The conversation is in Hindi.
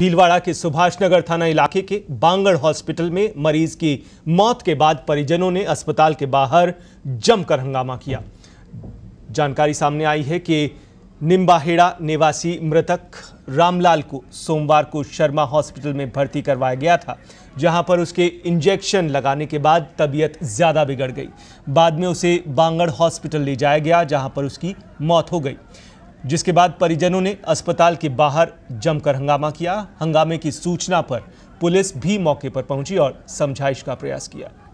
भीलवाड़ा के सुभाष नगर थाना इलाके के बांगड़ हॉस्पिटल में मरीज की मौत के बाद परिजनों ने अस्पताल के बाहर जमकर हंगामा किया जानकारी सामने आई है कि निम्बाहेड़ा निवासी मृतक रामलाल को सोमवार को शर्मा हॉस्पिटल में भर्ती करवाया गया था जहां पर उसके इंजेक्शन लगाने के बाद तबीयत ज़्यादा बिगड़ गई बाद में उसे बांगड़ हॉस्पिटल ले जाया गया जहां पर उसकी मौत हो गई जिसके बाद परिजनों ने अस्पताल के बाहर जमकर हंगामा किया हंगामे की सूचना पर पुलिस भी मौके पर पहुंची और समझाइश का प्रयास किया